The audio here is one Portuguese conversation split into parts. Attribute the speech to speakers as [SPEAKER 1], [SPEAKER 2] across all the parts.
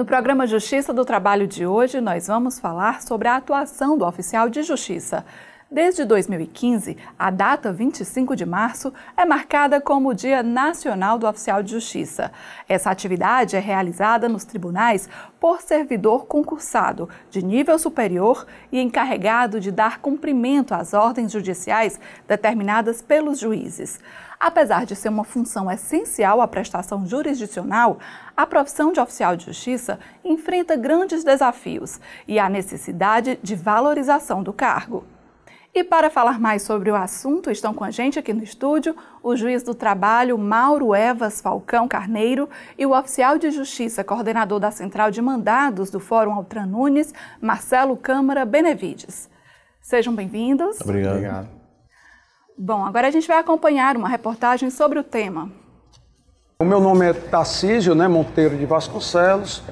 [SPEAKER 1] No programa Justiça do Trabalho de hoje, nós vamos falar sobre a atuação do oficial de justiça. Desde 2015, a data 25 de março é marcada como o Dia Nacional do Oficial de Justiça. Essa atividade é realizada nos tribunais por servidor concursado de nível superior e encarregado de dar cumprimento às ordens judiciais determinadas pelos juízes. Apesar de ser uma função essencial à prestação jurisdicional, a profissão de oficial de justiça enfrenta grandes desafios e a necessidade de valorização do cargo. E para falar mais sobre o assunto, estão com a gente aqui no estúdio o juiz do trabalho Mauro Evas Falcão Carneiro e o oficial de justiça, coordenador da Central de Mandados do Fórum Altran Nunes, Marcelo Câmara Benevides. Sejam bem-vindos. Obrigado. Obrigado. Bom, agora a gente vai acompanhar uma reportagem sobre o tema.
[SPEAKER 2] O meu nome é Tarcísio né, Monteiro de Vasconcelos.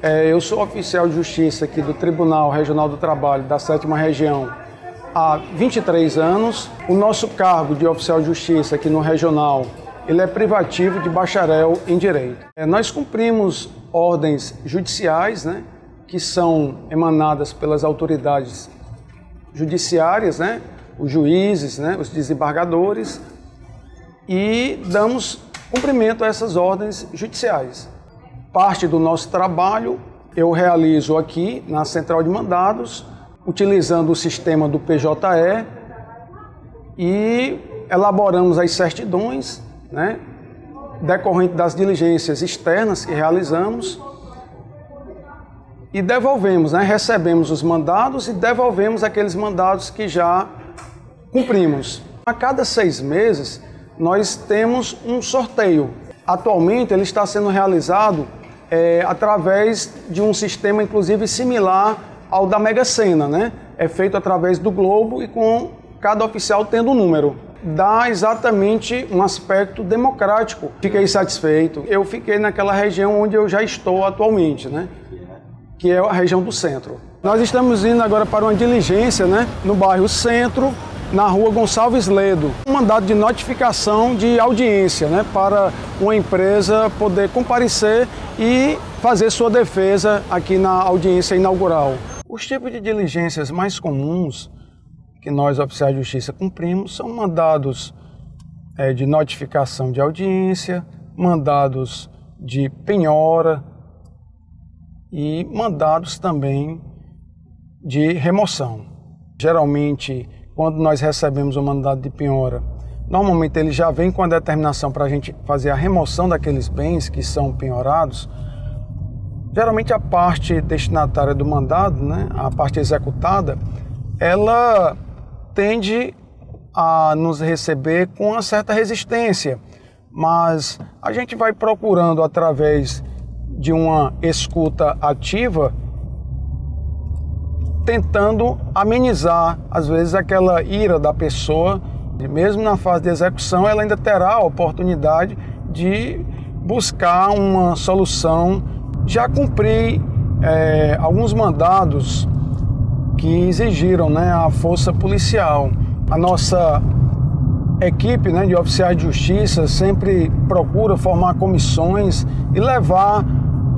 [SPEAKER 2] É, eu sou oficial de justiça aqui do Tribunal Regional do Trabalho da Sétima Região há 23 anos. O nosso cargo de oficial de justiça aqui no regional, ele é privativo de bacharel em direito. É, nós cumprimos ordens judiciais, né, que são emanadas pelas autoridades judiciárias, né, os juízes, né, os desembargadores, e damos cumprimento a essas ordens judiciais. Parte do nosso trabalho eu realizo aqui na Central de Mandados, utilizando o sistema do PJE e elaboramos as certidões, né, decorrente das diligências externas que realizamos e devolvemos, né, recebemos os mandados e devolvemos aqueles mandados que já cumprimos. A cada seis meses nós temos um sorteio. Atualmente ele está sendo realizado é, através de um sistema inclusive similar ao da Mega Sena, né? É feito através do globo e com cada oficial tendo um número. Dá exatamente um aspecto democrático. Fiquei satisfeito. Eu fiquei naquela região onde eu já estou atualmente, né? Que é a região do centro. Nós estamos indo agora para uma diligência, né? No bairro Centro, na rua Gonçalves Ledo. Um mandado de notificação de audiência, né? Para uma empresa poder comparecer e fazer sua defesa aqui na audiência inaugural. Os tipos de diligências mais comuns que nós, oficiais de justiça, cumprimos são mandados é, de notificação de audiência, mandados de penhora e mandados também de remoção. Geralmente, quando nós recebemos o mandado de penhora, normalmente ele já vem com a determinação para a gente fazer a remoção daqueles bens que são penhorados Geralmente a parte destinatária do mandado, né, a parte executada, ela tende a nos receber com uma certa resistência, mas a gente vai procurando através de uma escuta ativa, tentando amenizar, às vezes, aquela ira da pessoa, e mesmo na fase de execução, ela ainda terá a oportunidade de buscar uma solução já cumpri é, alguns mandados que exigiram né, a força policial. A nossa equipe né, de oficiais de justiça sempre procura formar comissões e levar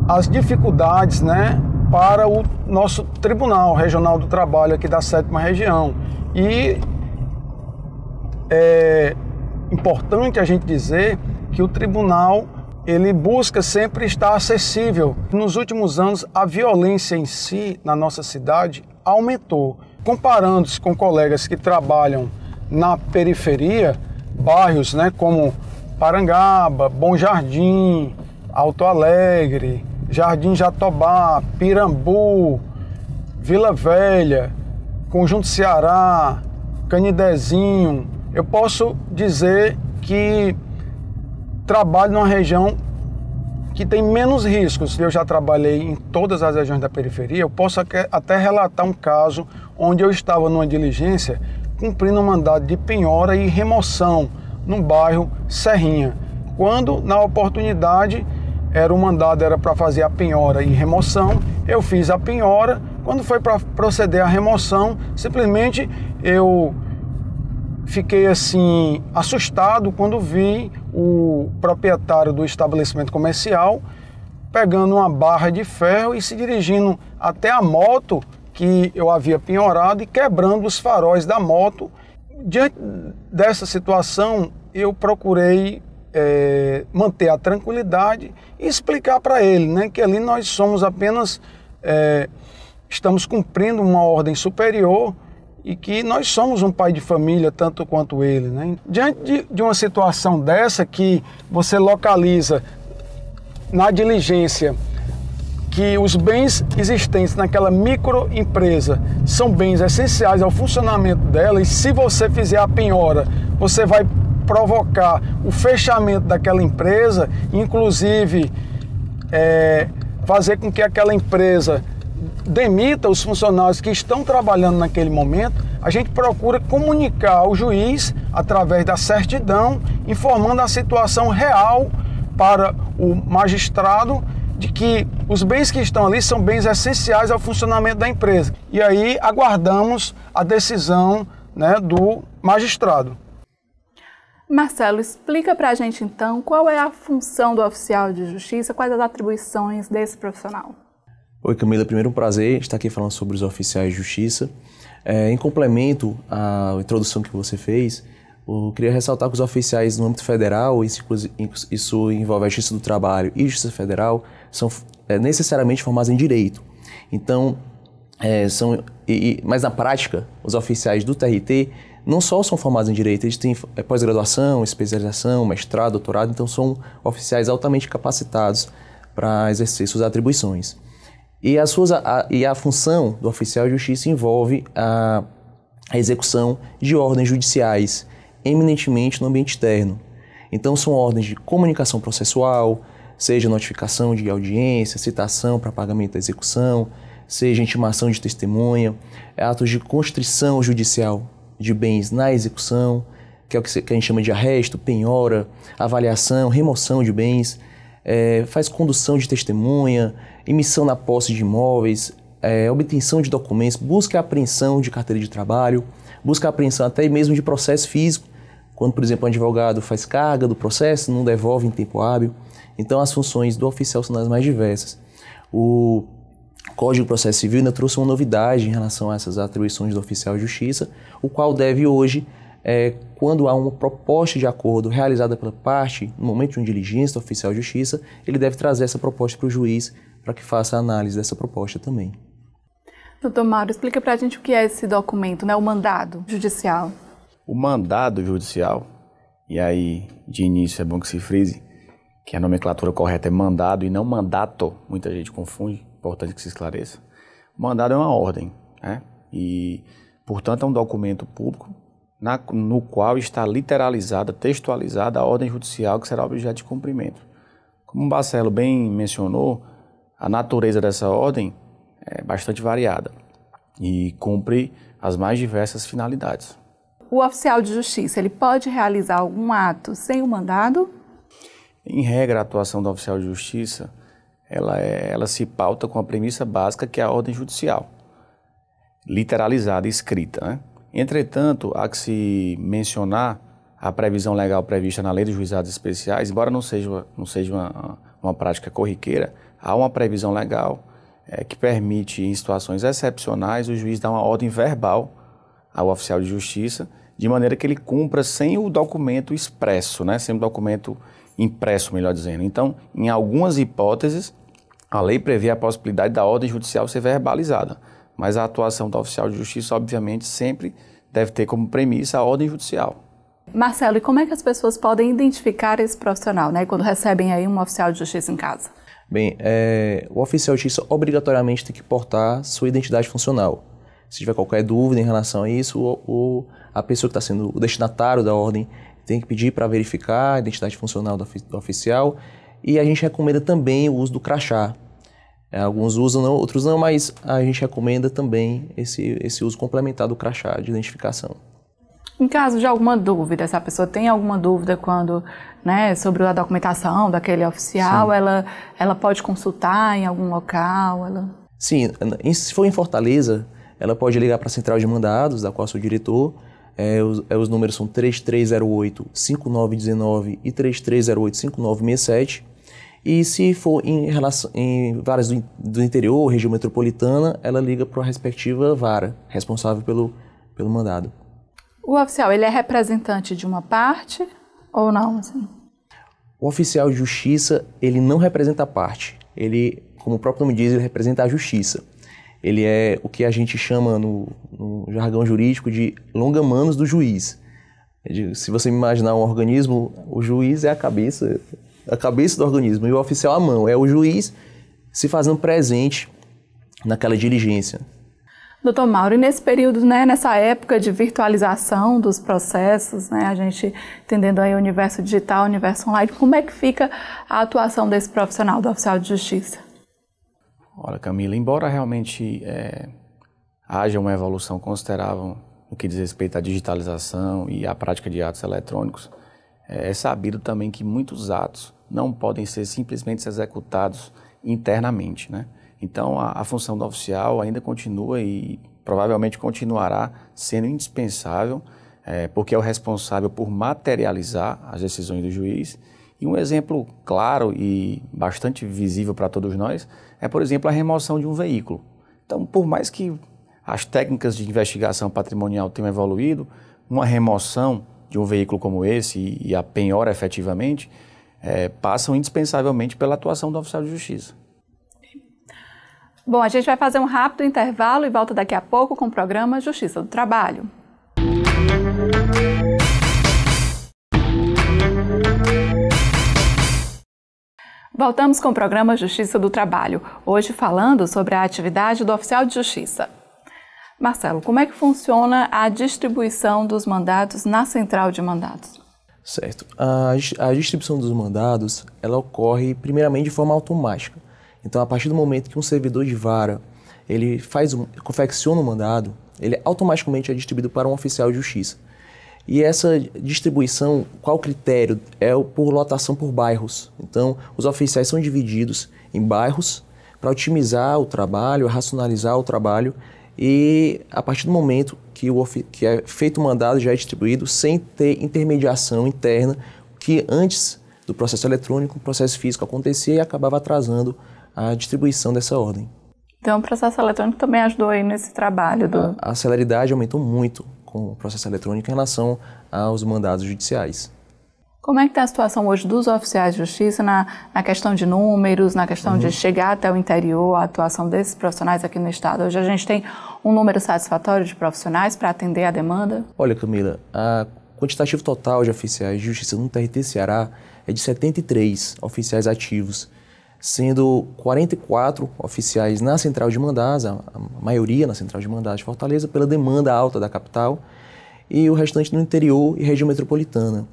[SPEAKER 2] as dificuldades né, para o nosso Tribunal Regional do Trabalho aqui da sétima região. E é importante a gente dizer que o tribunal ele busca sempre estar acessível. Nos últimos anos, a violência em si na nossa cidade aumentou. Comparando-se com colegas que trabalham na periferia, bairros né, como Parangaba, Bom Jardim, Alto Alegre, Jardim Jatobá, Pirambu, Vila Velha, Conjunto Ceará, Canidezinho, eu posso dizer que trabalho numa região que tem menos riscos. Eu já trabalhei em todas as regiões da periferia. Eu posso até relatar um caso onde eu estava numa diligência cumprindo um mandado de penhora e remoção no bairro Serrinha. Quando, na oportunidade, era o mandado era para fazer a penhora e remoção, eu fiz a penhora. Quando foi para proceder à remoção, simplesmente eu fiquei assim assustado quando vi o proprietário do estabelecimento comercial pegando uma barra de ferro e se dirigindo até a moto que eu havia penhorado e quebrando os faróis da moto. Diante dessa situação, eu procurei é, manter a tranquilidade e explicar para ele né, que ali nós somos apenas, é, estamos cumprindo uma ordem superior e que nós somos um pai de família tanto quanto ele. Né? Diante de, de uma situação dessa que você localiza na diligência que os bens existentes naquela microempresa são bens essenciais ao funcionamento dela e se você fizer a penhora, você vai provocar o fechamento daquela empresa, inclusive é, fazer com que aquela empresa demita os funcionários que estão trabalhando naquele momento, a gente procura comunicar ao juiz através da certidão, informando a situação real para o magistrado de que os bens que estão ali são bens essenciais ao funcionamento da empresa. E aí aguardamos a decisão né, do magistrado.
[SPEAKER 1] Marcelo, explica para a gente então qual é a função do oficial de justiça, quais as atribuições desse profissional.
[SPEAKER 3] Oi Camila, primeiro um prazer estar aqui falando sobre os oficiais de justiça. É, em complemento à introdução que você fez, eu queria ressaltar que os oficiais no âmbito federal, isso envolve a Justiça do Trabalho e Justiça Federal, são é, necessariamente formados em direito. Então, é, são, e, mas na prática, os oficiais do TRT não só são formados em direito, eles têm é, pós-graduação, especialização, mestrado, doutorado, então são oficiais altamente capacitados para exercer suas atribuições. E, as suas, a, e a função do oficial de justiça envolve a, a execução de ordens judiciais, eminentemente no ambiente externo. Então, são ordens de comunicação processual, seja notificação de audiência, citação para pagamento da execução, seja intimação de testemunha, atos de constrição judicial de bens na execução, que é o que a gente chama de arresto, penhora, avaliação, remoção de bens é, faz condução de testemunha, emissão na posse de imóveis, é, obtenção de documentos, busca apreensão de carteira de trabalho, busca apreensão até mesmo de processo físico, quando, por exemplo, um advogado faz carga do processo, não devolve em tempo hábil. Então, as funções do oficial são as mais diversas. O Código de Processo Civil ainda trouxe uma novidade em relação a essas atribuições do oficial de justiça, o qual deve hoje é, quando há uma proposta de acordo realizada pela parte, no momento de uma diligência do oficial de justiça, ele deve trazer essa proposta para o juiz para que faça a análise dessa proposta também.
[SPEAKER 1] Doutor Mauro, explica para a gente o que é esse documento, né? o mandado judicial.
[SPEAKER 3] O mandado judicial, e
[SPEAKER 4] aí de início é bom que se frise, que a nomenclatura correta é mandado e não mandato, muita gente confunde, é importante que se esclareça. O mandado é uma ordem, né? e portanto é um documento público na, no qual está literalizada, textualizada a ordem judicial que será objeto de cumprimento. Como o Barcelo bem mencionou, a natureza dessa ordem é bastante variada e cumpre as mais diversas finalidades.
[SPEAKER 1] O oficial de justiça, ele pode realizar algum ato sem o mandado?
[SPEAKER 4] Em regra, a atuação do oficial de justiça, ela, é, ela se pauta com a premissa básica que é a ordem judicial, literalizada, escrita, né? Entretanto, há que se mencionar a previsão legal prevista na Lei dos Juizados Especiais, embora não seja, não seja uma, uma prática corriqueira, há uma previsão legal é, que permite, em situações excepcionais, o juiz dar uma ordem verbal ao oficial de justiça, de maneira que ele cumpra sem o documento expresso, né? sem o documento impresso, melhor dizendo. Então, em algumas hipóteses, a lei prevê a possibilidade da ordem judicial ser verbalizada mas a atuação do oficial de justiça, obviamente, sempre deve ter como premissa a ordem judicial.
[SPEAKER 1] Marcelo, e como é que as pessoas podem identificar esse profissional, né, quando recebem aí um oficial de justiça em casa?
[SPEAKER 3] Bem, é, o oficial de justiça obrigatoriamente tem que portar sua identidade funcional. Se tiver qualquer dúvida em relação a isso, ou, ou a pessoa que está sendo o destinatário da ordem tem que pedir para verificar a identidade funcional do, do oficial. E a gente recomenda também o uso do crachá, é, alguns usam, não, outros não, mas a gente recomenda também esse, esse uso complementar do crachá de identificação.
[SPEAKER 1] Em caso de alguma dúvida, se a pessoa tem alguma dúvida quando, né, sobre a documentação daquele oficial, ela, ela pode consultar em algum local? Ela...
[SPEAKER 3] Sim, se for em Fortaleza, ela pode ligar para a central de mandados, da qual sou diretor. É, os, é, os números são 3308-5919 e 3308-5967. E se for em, relação, em varas do, do interior, região metropolitana, ela liga para a respectiva vara responsável pelo, pelo mandado.
[SPEAKER 1] O oficial, ele é representante de uma parte ou não? Assim?
[SPEAKER 3] O oficial de justiça, ele não representa a parte. Ele, como o próprio nome diz, ele representa a justiça. Ele é o que a gente chama no, no jargão jurídico de longa-manos do juiz. Se você imaginar um organismo, o juiz é a cabeça, a cabeça do organismo e o oficial à mão. É o juiz se fazendo presente naquela diligência.
[SPEAKER 1] Doutor Mauro, e nesse período, né, nessa época de virtualização dos processos, né, a gente entendendo aí o universo digital, o universo online, como é que fica a atuação desse profissional, do oficial de justiça?
[SPEAKER 4] Olha, Camila, embora realmente é, haja uma evolução considerável no que diz respeito à digitalização e à prática de atos eletrônicos, é, é sabido também que muitos atos não podem ser simplesmente executados internamente, né? Então, a, a função do oficial ainda continua e provavelmente continuará sendo indispensável, é, porque é o responsável por materializar as decisões do juiz. E um exemplo claro e bastante visível para todos nós é, por exemplo, a remoção de um veículo. Então, por mais que as técnicas de investigação patrimonial tenham evoluído, uma remoção de um veículo como esse e a penhora efetivamente, é, passam indispensavelmente pela atuação do oficial de justiça.
[SPEAKER 1] Bom, a gente vai fazer um rápido intervalo e volta daqui a pouco com o programa Justiça do Trabalho. Voltamos com o programa Justiça do Trabalho, hoje falando sobre a atividade do oficial de justiça. Marcelo, como é que funciona a distribuição dos mandados na central de mandados?
[SPEAKER 3] Certo. A, a distribuição dos mandados ela ocorre primeiramente de forma automática. Então, a partir do momento que um servidor de vara ele faz um, confecciona um mandado, ele automaticamente é distribuído para um oficial de justiça. E essa distribuição, qual o critério? É por lotação por bairros. Então, os oficiais são divididos em bairros para otimizar o trabalho, racionalizar o trabalho e a partir do momento que, o, que é feito o mandado, já é distribuído sem ter intermediação interna, que antes do processo eletrônico, o processo físico acontecia e acabava atrasando a distribuição dessa ordem.
[SPEAKER 1] Então, o processo eletrônico também ajudou aí nesse trabalho do.
[SPEAKER 3] A, a celeridade aumentou muito com o processo eletrônico em relação aos mandados judiciais.
[SPEAKER 1] Como é que está a situação hoje dos oficiais de justiça na, na questão de números, na questão uhum. de chegar até o interior, a atuação desses profissionais aqui no Estado? Hoje a gente tem um número satisfatório de profissionais para atender a demanda?
[SPEAKER 3] Olha, Camila, a quantitativo total de oficiais de justiça no TRT Ceará é de 73 oficiais ativos, sendo 44 oficiais na central de mandados, a maioria na central de mandados de Fortaleza, pela demanda alta da capital, e o restante no interior e região metropolitana.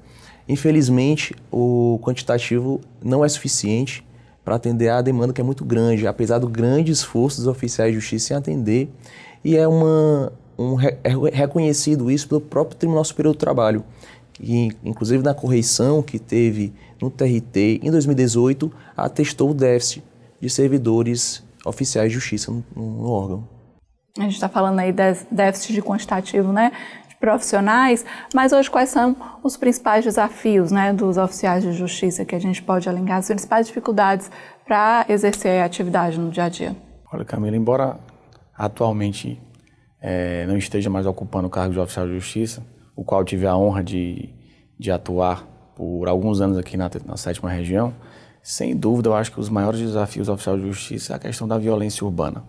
[SPEAKER 3] Infelizmente, o quantitativo não é suficiente para atender à demanda que é muito grande, apesar do grande esforço dos oficiais de justiça em atender, e é, uma, um, é reconhecido isso pelo próprio Tribunal Superior do Trabalho, que inclusive na correição que teve no TRT em 2018, atestou o déficit de servidores oficiais de justiça no, no órgão.
[SPEAKER 1] A gente está falando aí de déficit de quantitativo, né? profissionais, mas hoje quais são os principais desafios né, dos oficiais de justiça que a gente pode alinhar, as principais dificuldades para exercer a atividade no dia a dia?
[SPEAKER 4] Olha, Camila, embora atualmente é, não esteja mais ocupando o cargo de oficial de justiça, o qual tive a honra de, de atuar por alguns anos aqui na, na sétima região, sem dúvida eu acho que os maiores desafios do oficial de justiça é a questão da violência urbana.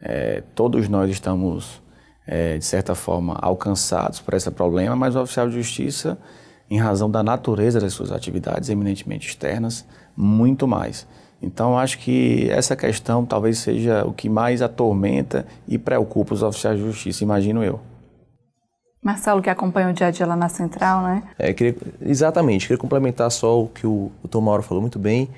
[SPEAKER 4] É, todos nós estamos é, de certa forma, alcançados por esse problema, mas o oficial de justiça, em razão da natureza das suas atividades eminentemente externas, muito mais. Então, acho que essa questão talvez seja o que mais atormenta e preocupa os oficiais de justiça, imagino eu.
[SPEAKER 1] Marcelo, que acompanha o dia a dia lá na Central, né?
[SPEAKER 3] É, queria, exatamente, queria complementar só o que o, doutor Mauro falou muito bem.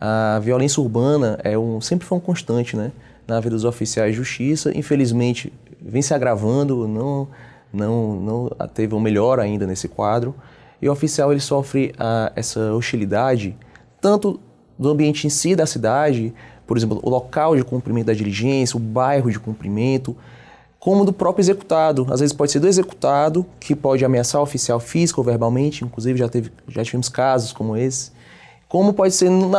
[SPEAKER 3] A violência urbana é um, sempre foi um constante, né? na vida dos oficiais de justiça. Infelizmente, vem se agravando, não, não, não teve um melhor ainda nesse quadro. E o oficial ele sofre ah, essa hostilidade tanto do ambiente em si da cidade, por exemplo, o local de cumprimento da diligência, o bairro de cumprimento, como do próprio executado. Às vezes pode ser do executado, que pode ameaçar o oficial físico ou verbalmente, inclusive já, teve, já tivemos casos como esse, como pode ser, não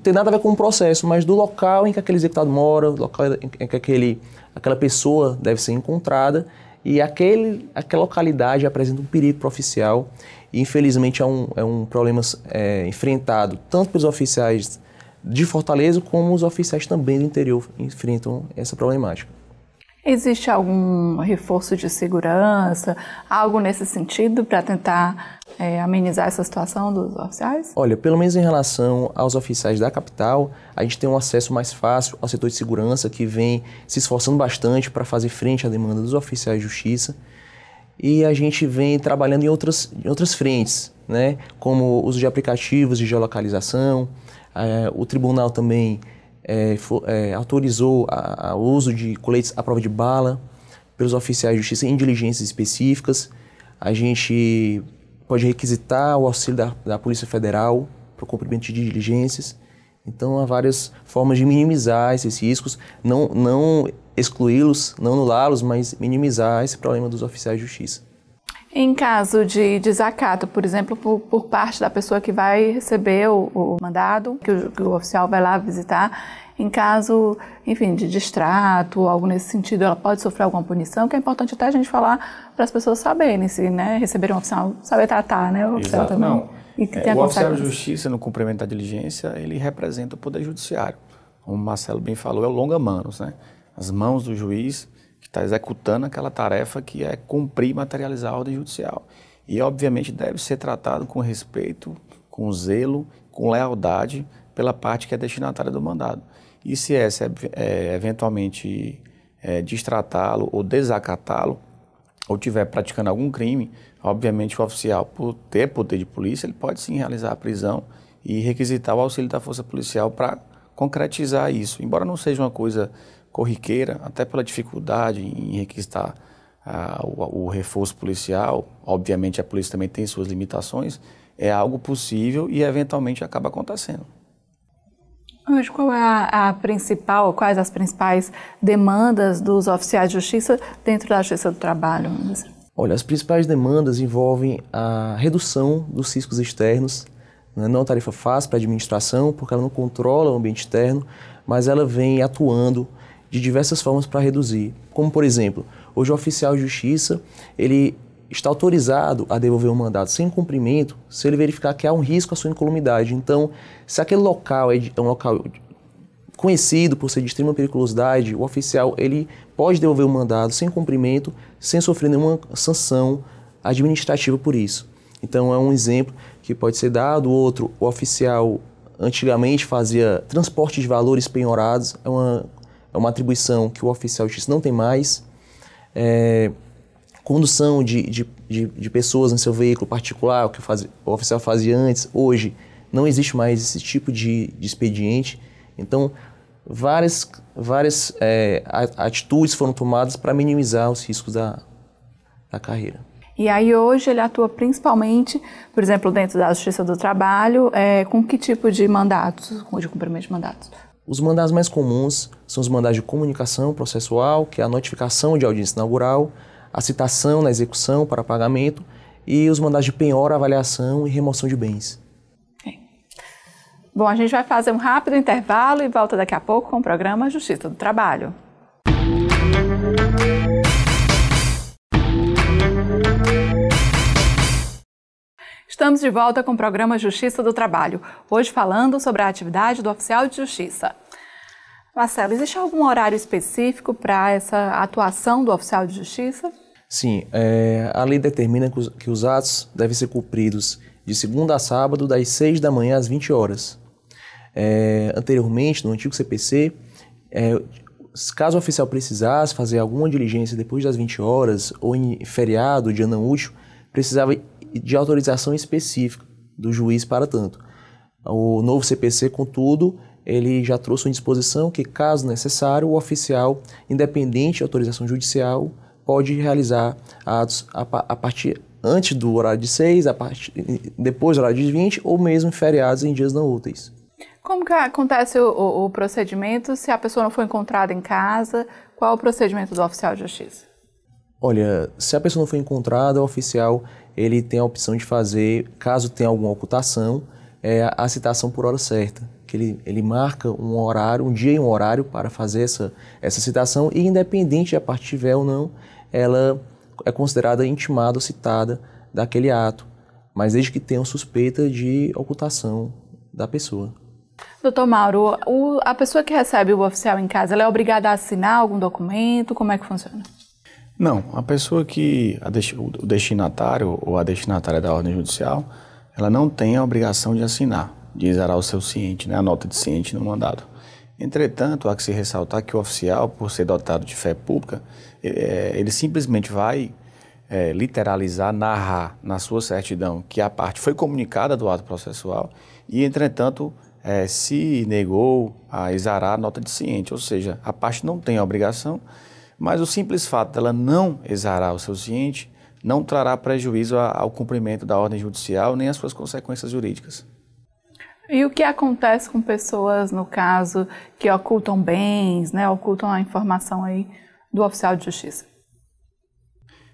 [SPEAKER 3] tem nada a ver com o processo, mas do local em que aquele executado mora, local em que aquele, aquela pessoa deve ser encontrada, e aquele, aquela localidade apresenta um perigo para o oficial, e infelizmente é um, é um problema é, enfrentado tanto pelos oficiais de Fortaleza como os oficiais também do interior enfrentam essa problemática.
[SPEAKER 1] Existe algum reforço de segurança, algo nesse sentido para tentar é, amenizar essa situação dos oficiais?
[SPEAKER 3] Olha, pelo menos em relação aos oficiais da capital, a gente tem um acesso mais fácil ao setor de segurança que vem se esforçando bastante para fazer frente à demanda dos oficiais de justiça. E a gente vem trabalhando em outras, em outras frentes, né? como uso de aplicativos de geolocalização, é, o tribunal também é, for, é, autorizou o uso de coletes à prova de bala pelos oficiais de justiça em diligências específicas. A gente pode requisitar o auxílio da, da Polícia Federal para o cumprimento de diligências. Então há várias formas de minimizar esses riscos, não, não excluí-los, não anulá-los, mas minimizar esse problema dos oficiais de justiça.
[SPEAKER 1] Em caso de desacato, por exemplo, por, por parte da pessoa que vai receber o, o mandado, que o, que o, oficial vai lá visitar, em caso, enfim, de distrato, algo nesse sentido, ela pode sofrer alguma punição, que é importante até a gente falar para as pessoas saberem se, né, receber um oficial, saber tratar, né, o oficial Exato, também. Não. é, o oficial de
[SPEAKER 4] justiça, no cumprimento da diligência, ele representa o poder judiciário. Como o Marcelo bem falou, é o longa-manos, né? As mãos do juiz está executando aquela tarefa que é cumprir e materializar a ordem judicial. E, obviamente, deve ser tratado com respeito, com zelo, com lealdade pela parte que é destinatária do mandado. E se é, essa é, é, eventualmente é, destratá-lo ou desacatá-lo, ou tiver praticando algum crime, obviamente o oficial, por ter poder de polícia, ele pode sim realizar a prisão e requisitar o auxílio da força policial para concretizar isso. Embora não seja uma coisa corriqueira, até pela dificuldade em requisitar ah, o, o, reforço policial, obviamente a polícia também tem suas limitações, é algo possível e eventualmente acaba acontecendo.
[SPEAKER 1] Hoje, qual é a, a principal, quais as principais demandas dos oficiais de justiça dentro da Justiça do Trabalho?
[SPEAKER 3] Olha, as principais demandas envolvem a redução dos riscos externos, né? não é uma tarifa fácil para a administração, porque ela não controla o ambiente externo, mas ela vem atuando de diversas formas para reduzir. Como, por exemplo, hoje o oficial de justiça, ele está autorizado a devolver um mandado sem cumprimento se ele verificar que há um risco à sua incolumidade. Então, se aquele local é, é um local conhecido por ser de extrema periculosidade, o oficial ele pode devolver o um mandado sem cumprimento, sem sofrer nenhuma sanção administrativa por isso. Então, é um exemplo que pode ser dado. Outro, o oficial antigamente fazia transporte de valores penhorados, é uma é uma atribuição que o oficial de justiça não tem mais. É, condução de, de, de, de, pessoas em seu veículo particular, o que faz, o oficial fazia antes, hoje não existe mais esse tipo de, de expediente. Então, várias, várias é, atitudes foram tomadas para minimizar os riscos da, da carreira.
[SPEAKER 1] E aí hoje ele atua principalmente, por exemplo, dentro da Justiça do Trabalho, é, com que tipo de mandatos, de cumprimento de mandatos?
[SPEAKER 3] Os mandados mais comuns são os mandados de comunicação processual, que é a notificação de audiência inaugural, a citação na execução para pagamento e os mandados de penhora, avaliação e remoção de bens. É.
[SPEAKER 1] Bom, a gente vai fazer um rápido intervalo e volta daqui a pouco com o programa Justiça do Trabalho. Estamos de volta com o programa Justiça do Trabalho, hoje falando sobre a atividade do oficial de justiça. Marcelo, existe algum horário específico para essa atuação do oficial de justiça?
[SPEAKER 3] Sim, é, a lei determina que os, que os atos devem ser cumpridos de segunda a sábado, das 6 da manhã às 20 horas. É, anteriormente, no antigo CPC, é, caso o oficial precisasse fazer alguma diligência depois das 20 horas ou em feriado, dia não útil, precisava de autorização específica do juiz para tanto. O novo CPC, contudo, ele já trouxe uma disposição que, caso necessário, o oficial, independente de autorização judicial, pode realizar atos a, a partir antes do horário de 6, a partir, depois do horário de 20 ou mesmo feriados em dias não úteis.
[SPEAKER 1] Como que acontece o, o, o procedimento se a pessoa não foi encontrada em casa? Qual é o procedimento do oficial de justiça?
[SPEAKER 3] Olha, se a pessoa não foi encontrada, o oficial ele tem a opção de fazer, caso tenha alguma ocultação, é, a citação por hora certa, que ele, ele marca um horário, um dia e um horário para fazer essa, essa citação e independente a parte tiver ou não, ela é considerada intimada ou citada daquele ato, mas desde que tenha suspeita de ocultação da pessoa.
[SPEAKER 1] Doutor Mauro, o, a pessoa que recebe o oficial em casa, ela é obrigada a assinar algum documento? Como é que funciona?
[SPEAKER 3] Não, a pessoa
[SPEAKER 4] que a o destinatário ou a destinatária da ordem judicial, ela não tem a obrigação de assinar, de exarar o seu ciente, né, a nota de ciente no mandado. Entretanto, há que se ressaltar que o oficial, por ser dotado de fé pública, eh, eh, ele simplesmente vai é, literalizar, narrar na sua certidão que a parte foi comunicada do ato processual e, entretanto, é, se negou a exarar a nota de ciente, ou seja, a parte não tem a obrigação mas o simples fato dela não exarar o seu ciente não trará prejuízo ao cumprimento da ordem judicial nem às suas consequências
[SPEAKER 2] jurídicas.
[SPEAKER 1] E o que acontece com pessoas, no caso, que ocultam bens, né, ocultam a informação aí do oficial de justiça?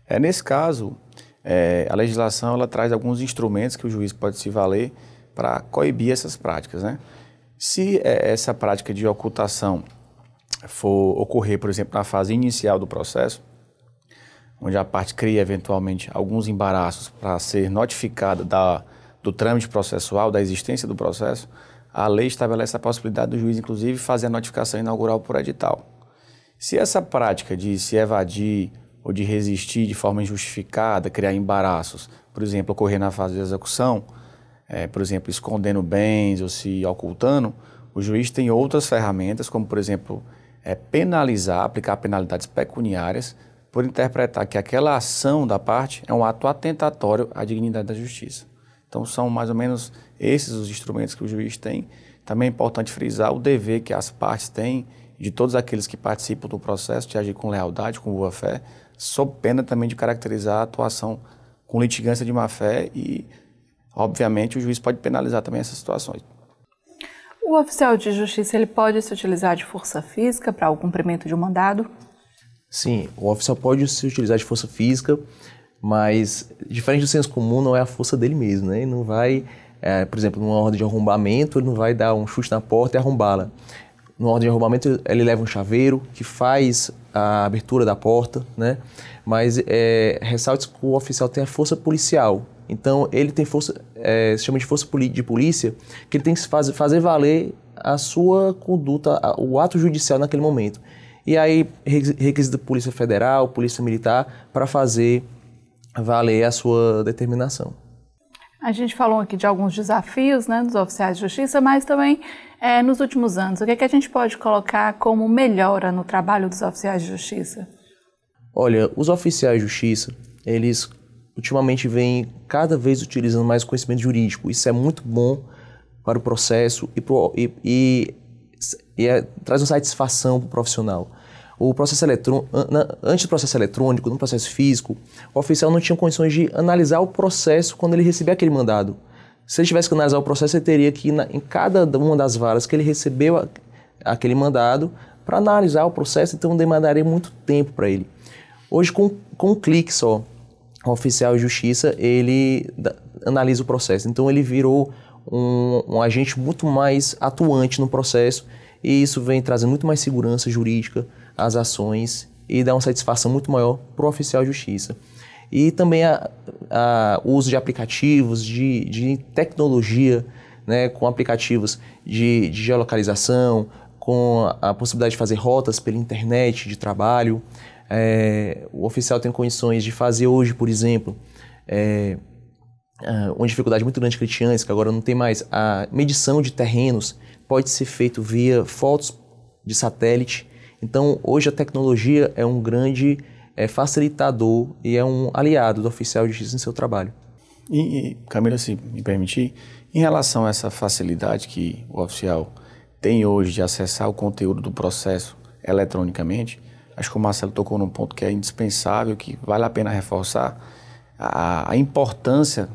[SPEAKER 4] É, nesse caso, é, a legislação ela traz alguns instrumentos que o juiz pode se valer para coibir essas práticas. Né? Se é, essa prática de ocultação for ocorrer, por exemplo, na fase inicial do processo, onde a parte cria eventualmente alguns embaraços para ser notificada da, do trâmite processual, da existência do processo, a lei estabelece a possibilidade do juiz, inclusive, fazer a notificação inaugural por edital. Se essa prática de se evadir ou de resistir de forma injustificada, criar embaraços, por exemplo, ocorrer na fase de execução, é, por exemplo, escondendo bens ou se ocultando, o juiz tem outras ferramentas, como, por exemplo, é, penalizar, aplicar penalidades pecuniárias por interpretar que aquela ação da parte é um ato atentatório à dignidade da justiça. Então, são mais ou menos esses os instrumentos que o juiz tem. Também é importante frisar o dever que as partes têm, de todos aqueles que participam do processo, de agir com lealdade, com boa-fé, sob pena também de caracterizar a atuação com litigância de má-fé e, obviamente, o juiz pode
[SPEAKER 3] penalizar também essas situações.
[SPEAKER 1] O oficial de justiça ele pode se utilizar de força física para o cumprimento de um mandado?
[SPEAKER 3] Sim, o oficial pode se utilizar de força física, mas diferente do senso comum, não é a força dele mesmo, né? Ele não vai, é, por exemplo, numa ordem de arrombamento, ele não vai dar um chute na porta e arrombá-la. Numa ordem de arrombamento, ele leva um chaveiro que faz a abertura da porta, né? Mas é, ressalta que o oficial tem a é força policial, então, ele tem força, é, se chama de força de polícia, que ele tem que fazer valer a sua conduta, o ato judicial naquele momento. E aí, requisita Polícia Federal, Polícia Militar, para fazer valer a sua determinação.
[SPEAKER 1] A gente falou aqui de alguns desafios né, dos oficiais de justiça, mas também é, nos últimos anos, o que, é que a gente pode colocar como melhora no trabalho dos oficiais de justiça?
[SPEAKER 3] Olha, os oficiais de justiça, eles ultimamente vem cada vez utilizando mais conhecimento jurídico. Isso é muito bom para o processo e, pro, e, e, e é, traz uma satisfação para o profissional. O processo eletrônico, antes do processo eletrônico, no processo físico, o oficial não tinha condições de analisar o processo quando ele recebia aquele mandado. Se ele tivesse que analisar o processo, ele teria que ir na, em cada uma das varas que ele recebeu a, aquele mandado para analisar o processo, então demandaria muito tempo para ele. Hoje, com, com um clique só, oficial de justiça, ele analisa o processo. Então ele virou um, um, agente muito mais atuante no processo e isso vem trazendo muito mais segurança jurídica às ações e dá uma satisfação muito maior para o oficial de justiça. E também o uso de aplicativos, de, de tecnologia, né, com aplicativos de, de geolocalização, com a, a possibilidade de fazer rotas pela internet de trabalho, é, o oficial tem condições de fazer hoje, por exemplo, é, é, uma dificuldade muito grande que ele tinha antes, que agora não tem mais, a medição de terrenos pode ser feito via fotos de satélite. Então, hoje a tecnologia é um grande é, facilitador e é um aliado do oficial de justiça em seu trabalho. E, e Camila, se me permitir,
[SPEAKER 4] em relação a essa facilidade que o oficial tem hoje de acessar o conteúdo do processo eletronicamente, acho que o Marcelo tocou num ponto que é indispensável, que vale a pena reforçar a, a importância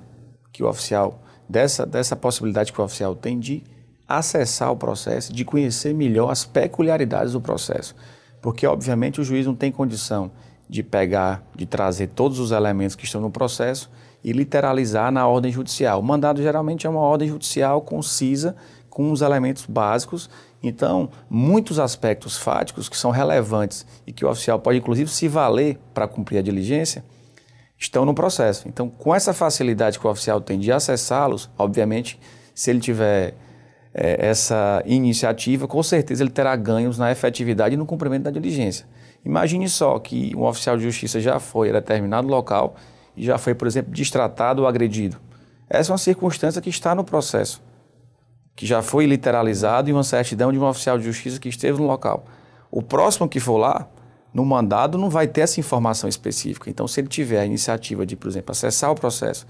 [SPEAKER 4] que o oficial, dessa, dessa possibilidade que o oficial tem de acessar o processo, de conhecer melhor as peculiaridades do processo. Porque, obviamente, o juiz não tem condição de pegar, de trazer todos os elementos que estão no processo e literalizar na ordem judicial. O mandado geralmente é uma ordem judicial concisa com os elementos básicos. Então, muitos aspectos fáticos que são relevantes e que o oficial pode, inclusive, se valer para cumprir a diligência, estão no processo. Então, com essa facilidade que o oficial tem de acessá-los, obviamente, se ele tiver é, essa iniciativa, com certeza ele terá ganhos na efetividade e no cumprimento da diligência. Imagine só que um oficial de justiça já foi a determinado local e já foi, por exemplo, distratado ou agredido. Essa é uma circunstância que está no processo que já foi literalizado e uma certidão de um oficial de justiça que esteve no local. O próximo que for lá, no mandado, não vai ter essa informação específica. Então, se ele tiver a iniciativa de, por exemplo, acessar o processo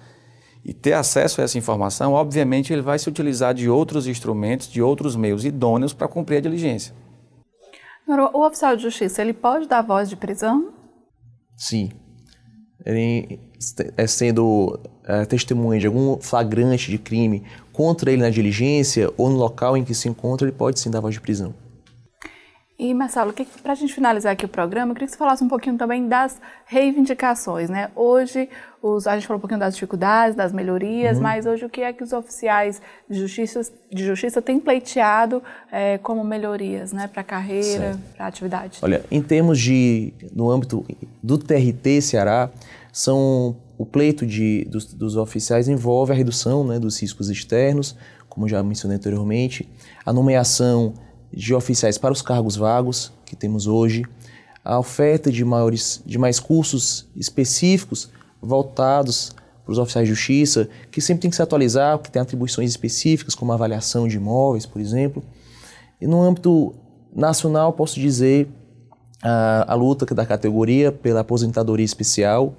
[SPEAKER 4] e ter acesso a essa informação, obviamente ele vai se utilizar de outros instrumentos, de outros meios idôneos para cumprir a diligência.
[SPEAKER 1] O oficial de justiça, ele pode dar voz de prisão?
[SPEAKER 3] Sim. Ele é sendo é, testemunha de algum flagrante de crime encontra ele na diligência ou no local em que se encontra, ele pode sim dar voz de prisão.
[SPEAKER 1] E Marcelo, para a gente finalizar aqui o programa, eu queria que você falasse um pouquinho também das reivindicações, né? Hoje, os, a gente falou um pouquinho das dificuldades, das melhorias, uhum. mas hoje o que é que os oficiais de justiça, de justiça têm pleiteado é, como melhorias, né? Para a carreira, para a atividade? Olha,
[SPEAKER 3] em termos de, no âmbito do TRT Ceará, são o pleito de, dos, dos, oficiais envolve a redução né, dos riscos externos, como já mencionei anteriormente, a nomeação de oficiais para os cargos vagos que temos hoje, a oferta de, maiores, de mais cursos específicos voltados para os oficiais de justiça, que sempre tem que se atualizar, porque tem atribuições específicas, como avaliação de imóveis, por exemplo. E no âmbito nacional, posso dizer a, a luta da categoria pela aposentadoria especial,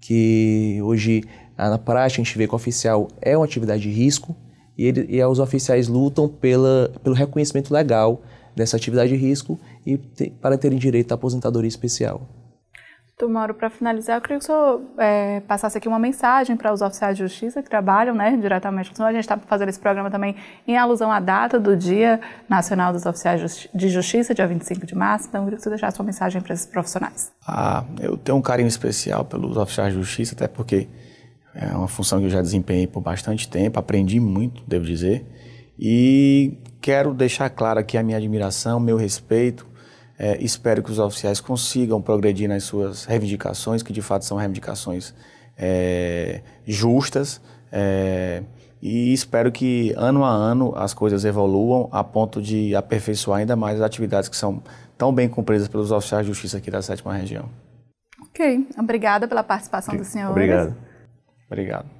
[SPEAKER 3] que hoje ah, na prática a gente vê que o oficial é uma atividade de risco e, ele, e os oficiais lutam pela, pelo reconhecimento legal dessa atividade de risco e te, para terem direito à aposentadoria especial.
[SPEAKER 1] Então, Mauro, para finalizar, eu queria que o senhor é, passasse aqui uma mensagem para os oficiais de justiça que trabalham né, diretamente com o senhor. A gente está fazendo esse programa também em alusão à data do Dia Nacional dos Oficiais de Justiça, dia 25 de março. Então, eu queria que o senhor deixasse uma mensagem para esses profissionais.
[SPEAKER 4] Ah, eu tenho um carinho especial pelos oficiais de justiça, até porque é uma função que eu já desempenhei por bastante tempo, aprendi muito, devo dizer. E quero deixar claro aqui a minha admiração, meu respeito é, espero que os oficiais consigam progredir nas suas reivindicações, que de fato são reivindicações é, justas. É, e espero que ano a ano as coisas evoluam a ponto de aperfeiçoar ainda mais as atividades que são tão bem cumpridas pelos oficiais de justiça aqui da sétima região.
[SPEAKER 1] Ok, obrigada pela participação do senhor. Obrigado. Obrigado.